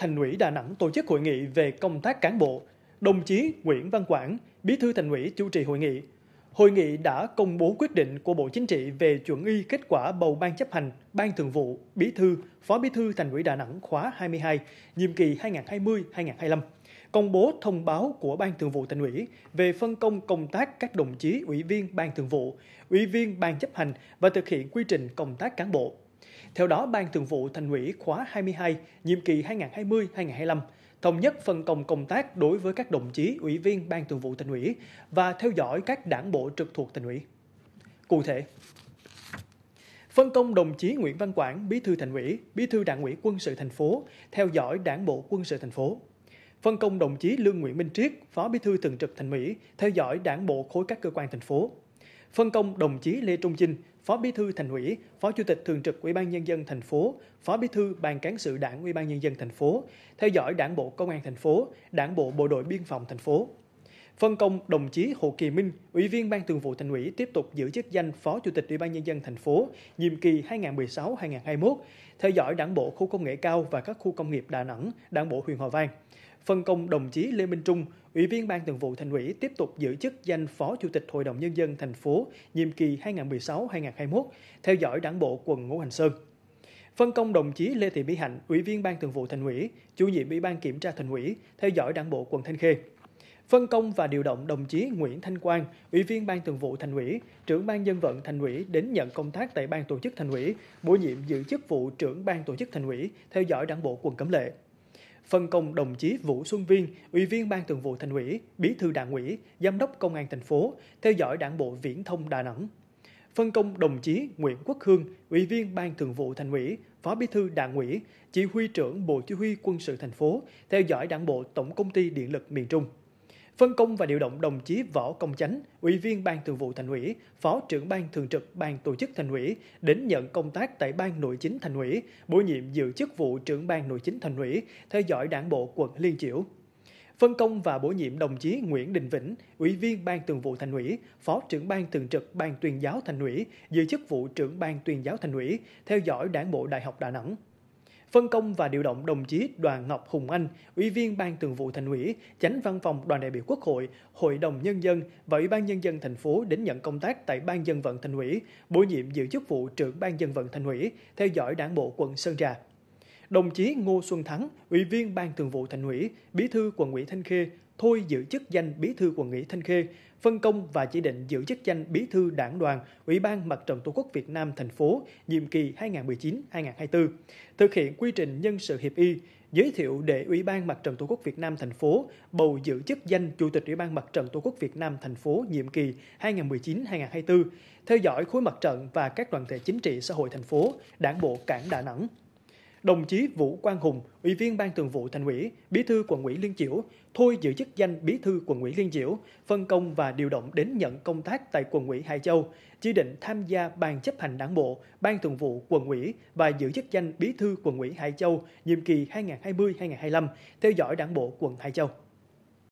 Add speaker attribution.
Speaker 1: Thành ủy Đà Nẵng tổ chức hội nghị về công tác cán bộ. Đồng chí Nguyễn Văn Quảng, Bí thư Thành ủy chủ trì hội nghị. Hội nghị đã công bố quyết định của Bộ Chính trị về chuẩn y kết quả bầu ban chấp hành, ban thường vụ, bí thư, phó bí thư Thành ủy Đà Nẵng khóa 22, nhiệm kỳ 2020-2025 công bố thông báo của Ban Thường vụ Thành ủy về phân công công tác các đồng chí ủy viên Ban Thường vụ, ủy viên Ban chấp hành và thực hiện quy trình công tác cán bộ. Theo đó, Ban Thường vụ Thành ủy khóa 22, nhiệm kỳ 2020-2025 thống nhất phân công công tác đối với các đồng chí ủy viên Ban Thường vụ Thành ủy và theo dõi các đảng bộ trực thuộc Thành ủy. Cụ thể, phân công đồng chí Nguyễn Văn Quảng, Bí thư Thành ủy, Bí thư Đảng ủy Quân sự thành phố, theo dõi Đảng bộ Quân sự thành phố. Phân công đồng chí Lương Nguyễn Minh Triết, Phó Bí thư Thường trực Thành ủy, theo dõi Đảng bộ khối các cơ quan thành phố. Phân công đồng chí Lê Trung Chinh, Phó Bí thư Thành ủy, Phó Chủ tịch thường trực Ủy ban nhân dân thành phố, Phó Bí thư Ban cán sự Đảng Ủy ban nhân dân thành phố, theo dõi Đảng bộ Công an thành phố, Đảng bộ Bộ đội Biên phòng thành phố. Phân công đồng chí Hồ Kỳ Minh, Ủy viên Ban Thường vụ Thành ủy tiếp tục giữ chức danh Phó Chủ tịch Ủy ban nhân dân thành phố nhiệm kỳ 2016-2021, theo dõi Đảng bộ khu công nghệ cao và các khu công nghiệp Đà Nẵng, Đảng bộ huyện Hòa Vang phân công đồng chí Lê Minh Trung, Ủy viên Ban Thường vụ Thành ủy tiếp tục giữ chức danh Phó Chủ tịch Hội đồng nhân dân thành phố nhiệm kỳ 2016-2021, theo dõi Đảng bộ quận Ngũ Hành Sơn. Phân công đồng chí Lê Thị Mỹ Hạnh, Ủy viên Ban Thường vụ Thành ủy, Chủ nhiệm Ủy ban Kiểm tra Thành ủy, theo dõi Đảng bộ quận Thanh Khê. Phân công và điều động đồng chí Nguyễn Thanh Quang, Ủy viên Ban Thường vụ Thành ủy, Trưởng ban Dân vận Thành ủy đến nhận công tác tại Ban Tổ chức Thành ủy, bổ nhiệm giữ chức vụ Trưởng ban Tổ chức Thành ủy, theo dõi Đảng bộ quận Cẩm Lệ phân công đồng chí Vũ Xuân Viên, Ủy viên Ban Thường vụ Thành ủy, Bí thư Đảng ủy, Giám đốc Công an thành phố, theo dõi Đảng bộ Viễn thông Đà Nẵng. Phân công đồng chí Nguyễn Quốc Hương, Ủy viên Ban Thường vụ Thành ủy, Phó Bí thư Đảng ủy, Chỉ huy trưởng Bộ Chỉ huy Quân sự thành phố, theo dõi Đảng bộ Tổng công ty Điện lực miền Trung phân công và điều động đồng chí Võ Công Chánh, Ủy viên Ban Thường vụ Thành ủy, Phó trưởng Ban Thường trực Ban Tổ chức Thành ủy đến nhận công tác tại Ban Nội chính Thành ủy, bổ nhiệm giữ chức vụ trưởng Ban Nội chính Thành ủy, theo dõi Đảng bộ quận Liên Chiểu. Phân công và bổ nhiệm đồng chí Nguyễn Đình Vĩnh, Ủy viên Ban Thường vụ Thành ủy, Phó trưởng Ban Thường trực Ban Tuyên giáo Thành ủy, giữ chức vụ trưởng Ban Tuyên giáo Thành ủy, theo dõi Đảng bộ Đại học Đà Nẵng phân công và điều động đồng chí Đoàn Ngọc Hùng Anh, Ủy viên Ban Thường vụ Thành ủy, Chánh Văn phòng Đoàn đại biểu Quốc hội, Hội đồng Nhân dân và Ủy ban Nhân dân thành phố đến nhận công tác tại Ban dân vận Thành ủy, bổ nhiệm giữ chức vụ trưởng Ban dân vận Thành ủy, theo dõi đảng bộ quận Sơn Trà đồng chí Ngô Xuân Thắng, Ủy viên Ban Thường vụ Thành ủy, Bí thư quận ủy Thanh Khê thôi giữ chức danh Bí thư quận ủy Thanh Khê, phân công và chỉ định giữ chức danh Bí thư Đảng đoàn Ủy ban Mặt trận Tổ quốc Việt Nam thành phố nhiệm kỳ 2019-2024, thực hiện quy trình nhân sự hiệp y, giới thiệu để Ủy ban Mặt trận Tổ quốc Việt Nam thành phố bầu giữ chức danh Chủ tịch Ủy ban Mặt trận Tổ quốc Việt Nam thành phố nhiệm kỳ 2019-2024, theo dõi khối mặt trận và các đoàn thể chính trị xã hội thành phố, Đảng bộ Cảng Đà Nẵng đồng chí Vũ Quang Hùng, Ủy viên Ban Thường vụ Thành ủy, Bí thư Quận ủy Liên Chiểu, thôi giữ chức danh Bí thư Quận ủy Liên Chiểu, phân công và điều động đến nhận công tác tại Quận ủy Hải Châu, chỉ định tham gia Ban chấp hành Đảng bộ, Ban Thường vụ Quận ủy và giữ chức danh Bí thư Quận ủy Hải Châu nhiệm kỳ 2020-2025, theo dõi Đảng bộ quận Hải Châu.